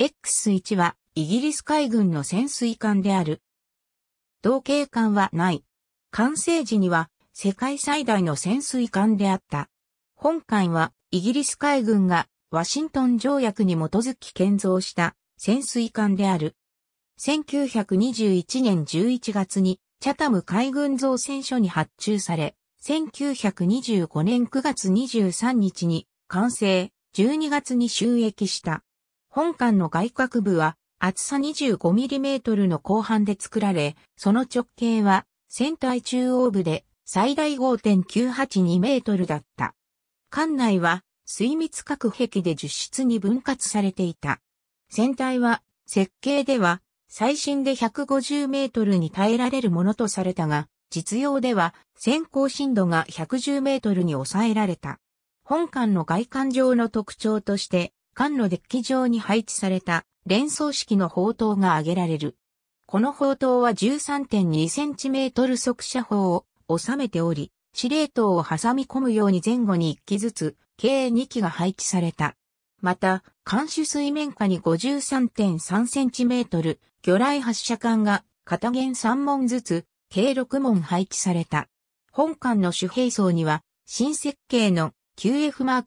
X1 はイギリス海軍の潜水艦である。同型艦はない。完成時には世界最大の潜水艦であった。本艦はイギリス海軍がワシントン条約に基づき建造した潜水艦である。1921年11月にチャタム海軍造船所に発注され、1925年9月23日に完成、12月に収益した。本館の外郭部は厚さ 25mm の後半で作られ、その直径は船体中央部で最大5.982メートルだった。館内は水密隔壁で10室に分割されていた。船体は設計では最新で150メートルに耐えられるものとされたが、実用では先行深度が110メートルに抑えられた。本館の外観上の特徴として、艦のデッキ上に配置された連装式の砲塔が挙げられる。この砲塔は 13.2cm 速射砲を収めており、司令塔を挟み込むように前後に1機ずつ、計2機が配置された。また、艦首水面下に 53.3cm、魚雷発射管が片弦3門ずつ、計6門配置された。本艦の主兵層には、新設計の q f i 1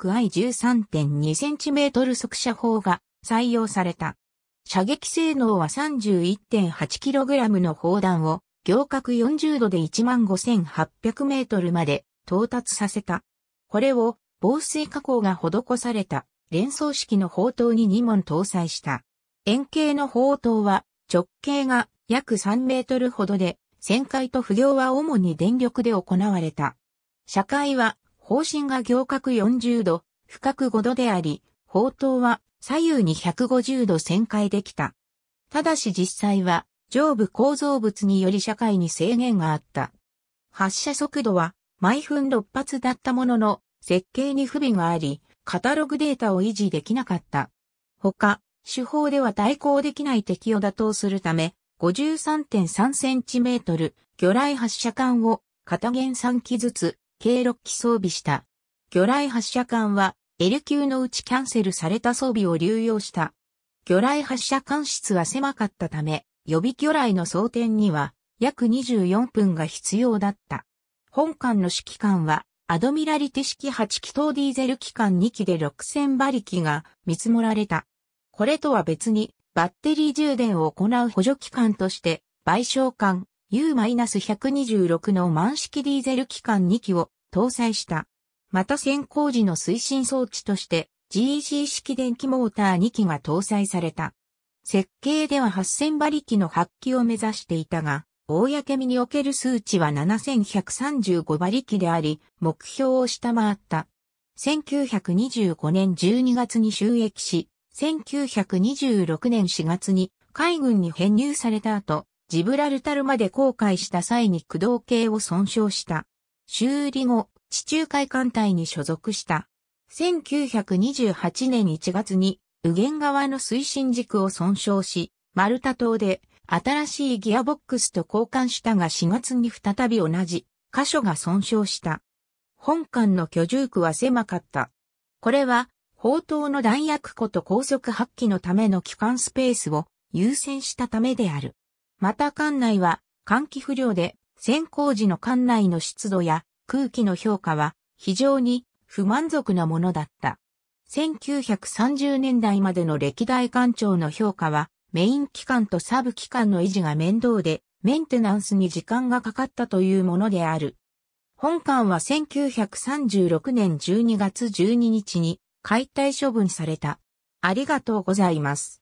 3 2 c m 速射砲が採用された。射撃性能は 31.8kg の砲弾を行角40度で 15,800m まで到達させた。これを防水加工が施された連装式の砲塔に2門搭載した。円形の砲塔は直径が約3メートルほどで、旋回と不行は主に電力で行われた。社会は方針が行角40度、深く5度であり、砲塔は左右に150度旋回できた。ただし実際は上部構造物により社会に制限があった。発射速度は毎分6発だったものの、設計に不備があり、カタログデータを維持できなかった。他、手法では対抗できない敵を打倒するため、53.3センチメートル魚雷発射管を片弦3機ずつ計6機装備した。魚雷発射管は L 級のうちキャンセルされた装備を流用した。魚雷発射管室は狭かったため、予備魚雷の装填には約24分が必要だった。本艦の指揮官はアドミラリテ式8気筒ディーゼル機関2機で6000馬力が見積もられた。これとは別にバッテリー充電を行う補助機関として賠償艦 U-126 の満式ディーゼル機関2機を搭載した。また先行時の推進装置として GEC 式電気モーター2機が搭載された。設計では8000馬力の発揮を目指していたが、公見における数値は7135馬力であり、目標を下回った。1925年12月に収益し、1926年4月に海軍に編入された後、ジブラルタルまで航海した際に駆動系を損傷した。修理後、地中海艦隊に所属した。1928年1月に、右舷側の推進軸を損傷し、マルタ島で新しいギアボックスと交換したが4月に再び同じ箇所が損傷した。本艦の居住区は狭かった。これは、砲塔の弾薬庫と高速発揮のための機関スペースを優先したためである。また館内は換気不良で先行時の館内の湿度や空気の評価は非常に不満足なものだった。1930年代までの歴代館長の評価はメイン機関とサブ機関の維持が面倒でメンテナンスに時間がかかったというものである。本館は1936年12月12日に解体処分された。ありがとうございます。